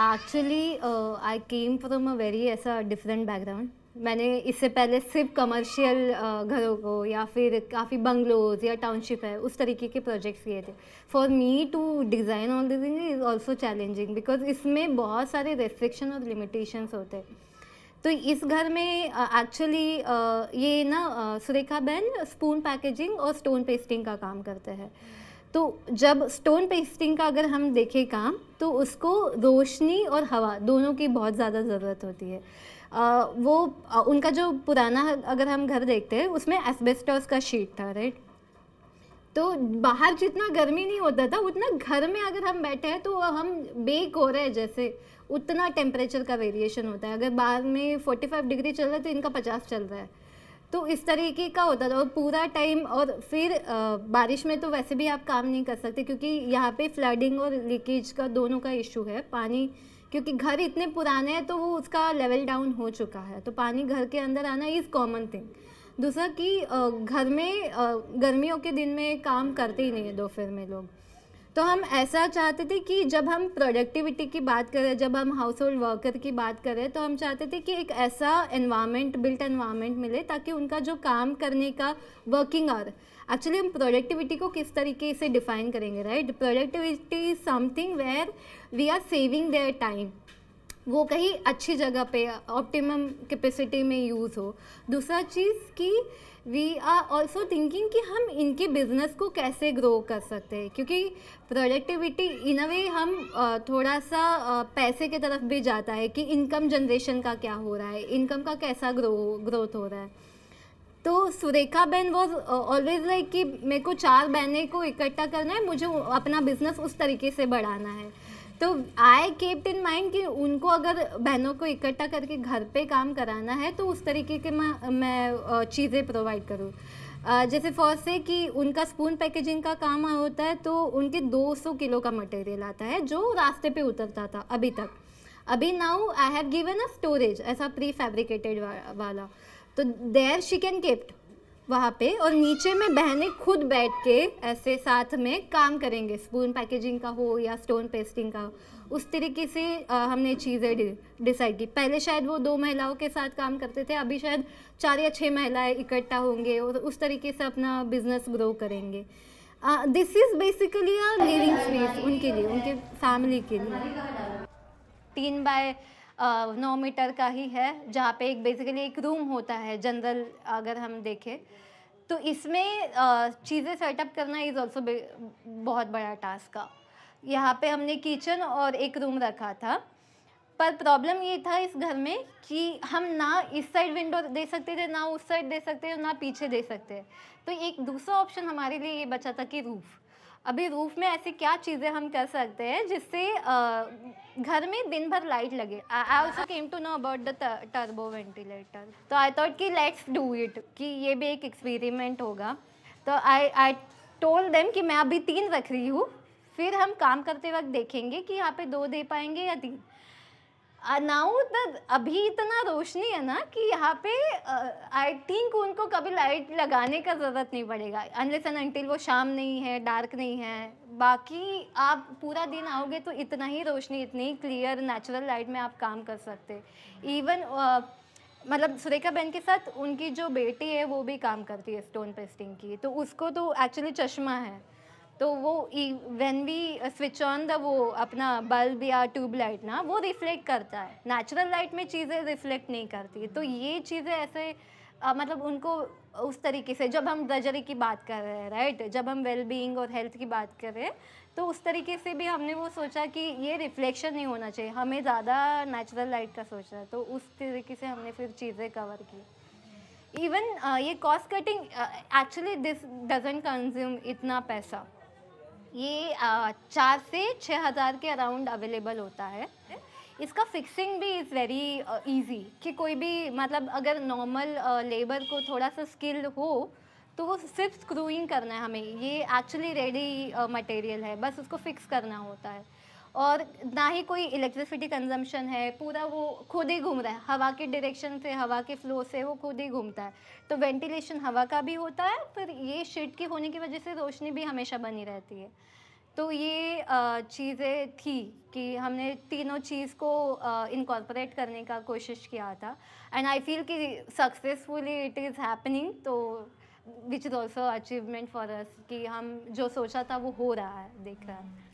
actually I came from a very ऐसा different background मैंने इससे पहले सिर्फ कमर्शियल uh, घरों को या फिर काफ़ी बंगलोज या टाउनशिप है उस तरीके के प्रोजेक्ट्स किए थे for me to design all this thing is also challenging because इसमें बहुत सारे रेस्ट्रिक्शन और लिमिटेशंस होते हैं तो इस घर में एक्चुअली uh, uh, ये ना सुरेखा बहन स्पून पैकेजिंग और स्टोन पेस्टिंग का काम करते हैं तो जब स्टोन पेस्टिंग का अगर हम देखें काम तो उसको रोशनी और हवा दोनों की बहुत ज़्यादा ज़रूरत होती है आ, वो आ, उनका जो पुराना अगर हम घर देखते हैं उसमें एसबेस्टोस का शीट था राइट तो बाहर जितना गर्मी नहीं होता था उतना घर में अगर हम बैठे हैं तो हम बेक हो रहे हैं जैसे उतना टेम्परेचर का वेरिएशन होता है अगर बाहर में 45 डिग्री चल रहा है तो इनका 50 चल रहा है तो इस तरीके का होता था और पूरा टाइम और फिर आ, बारिश में तो वैसे भी आप काम नहीं कर सकते क्योंकि यहाँ पे फ्लडिंग और लीकेज का दोनों का इशू है पानी क्योंकि घर इतने पुराने हैं तो वो उसका लेवल डाउन हो चुका है तो पानी घर के अंदर आना इज़ कॉमन थिंग दूसरा कि घर में गर्मियों के दिन में काम करते ही नहीं है दोपहर में लोग तो हम ऐसा चाहते थे कि जब हम प्रोडक्टिविटी की बात करें जब हम हाउस होल्ड वर्कर की बात करें तो हम चाहते थे कि एक ऐसा एनवायरनमेंट बिल्ट एनवायरनमेंट मिले ताकि उनका जो काम करने का वर्किंग आवर एक्चुअली हम प्रोडक्टिविटी को किस तरीके से डिफाइन करेंगे right productivity is something where we are saving their time वो कहीं अच्छी जगह पे ऑप्टिमम कैपेसिटी में यूज़ हो दूसरा चीज़ कि वी आर ऑल्सो थिंकिंग कि हम इनके बिजनेस को कैसे ग्रो कर सकते हैं क्योंकि प्रोडक्टिविटी इन अ वे हम थोड़ा सा पैसे की तरफ भी जाता है कि इनकम जनरेशन का क्या हो रहा है इनकम का कैसा ग्रो ग्रोथ हो रहा है तो सुरेखा बहन वॉज ऑलवेज लाइक कि मेरे को चार बहनें को इकट्ठा करना है मुझे अपना बिजनेस उस तरीके से बढ़ाना है तो आई केप्ट इन माइंड कि उनको अगर बहनों को इकट्ठा करके घर पे काम कराना है तो उस तरीके के मैं, मैं चीज़ें प्रोवाइड करूँ जैसे फर्स्ट है कि उनका स्पून पैकेजिंग का काम होता है तो उनके 200 किलो का मटेरियल आता है जो रास्ते पे उतरता था अभी तक अभी now I have given a storage ऐसा प्री फैब्रिकेटेड वाला तो देयर शी कैन केप्ट वहाँ पे और नीचे में बहनें खुद बैठ के ऐसे साथ में काम करेंगे स्पून पैकेजिंग का हो या स्टोन पेस्टिंग का हो उस तरीके से आ, हमने चीज़ें डिसाइड की पहले शायद वो दो महिलाओं के साथ काम करते थे अभी शायद चार या छः महिलाएं इकट्ठा होंगे और उस तरीके से अपना बिजनेस ग्रो करेंगे this is basically a living space उनके लिए उनके फैमिली के लिए तीन बाय नौ मीटर का ही है जहाँ पे एक बेसिकली एक रूम होता है जनरल अगर हम देखें तो इसमें चीज़ें सेटअप करना इज़ ऑल्सो बहुत बड़ा टास्क का यहाँ पे हमने किचन और एक रूम रखा था पर प्रॉब्लम ये था इस घर में कि हम ना इस साइड विंडो दे सकते थे ना उस साइड दे सकते थे ना पीछे दे सकते तो एक दूसरा ऑप्शन हमारे लिए ये बचा था कि रूफ़ अभी रूफ में ऐसी क्या चीज़ें हम कर सकते हैं जिससे घर में दिन भर लाइट लगे I also came to know about the turbo ventilator तो आई थॉट कि लेट्स डू इट कि ये भी एक एक्सपेरिमेंट होगा तो आई आई टोल देम कि मैं अभी तीन रख रही हूँ फिर हम काम करते वक्त देखेंगे कि यहाँ पे दो दे पाएंगे या तीन नाउ अभी इतना रोशनी है ना कि यहाँ पे आई थिंक उनको कभी लाइट लगाने का ज़रूरत नहीं पड़ेगा अनलेस एंड अंटिल वो शाम नहीं है डार्क नहीं है बाकी आप पूरा दिन आओगे तो इतना ही रोशनी इतनी क्लियर नेचुरल लाइट में आप काम कर सकते इवन मतलब सुरेखा बहन के साथ उनकी जो बेटी है वो भी काम करती है स्टोन पेस्टिंग की तो उसको तो एक्चुअली चश्मा है तो वो when we switch on the वो अपना बल्ब या ट्यूबलाइट ना वो रिफ्लेक्ट करता है नेचुरल लाइट में चीज़ें रिफ्लेक्ट नहीं करती तो ये चीज़ें ऐसे आ, मतलब उनको उस तरीके से जब हम ड्रजरी की बात कर रहे हैं राइट जब हम वेल बीइंग और हेल्थ की बात कर रहे हैं तो उस तरीके से भी हमने वो सोचा कि ये रिफ्लेक्शन नहीं होना चाहिए हमें ज़्यादा नेचुरल लाइट का सोचना है तो उस तरीके से हमने फिर चीज़ें कवर की इवन ये cost cutting actually this doesn't consume इतना पैसा ये चार से छः हज़ार के अराउंड अवेलेबल होता है इसका फिक्सिंग भी इज़ वेरी इजी कि कोई भी मतलब अगर नॉर्मल लेबर को थोड़ा सा स्किल हो तो वो सिर्फ स्क्रूइंग करना है हमें ये एक्चुअली रेडी मटेरियल है बस उसको फिक्स करना होता है और ना ही कोई इलेक्ट्रिसिटी कंजम्पशन है पूरा वो खुद ही घूम रहा है हवा के डायरेक्शन से हवा के फ्लो से वो खुद ही घूमता है तो वेंटिलेशन हवा का भी होता है पर ये शेड के होने की वजह से रोशनी भी हमेशा बनी रहती है तो ये चीज़ें थी कि हमने तीनों चीज़ को इनकॉर्पोरेट करने का कोशिश किया था एंड आई फील कि सक्सेसफुली इट इज़ हैपनिंग तो which is also achievement for us कि हम जो सोचा था वो हो रहा है देख रहा है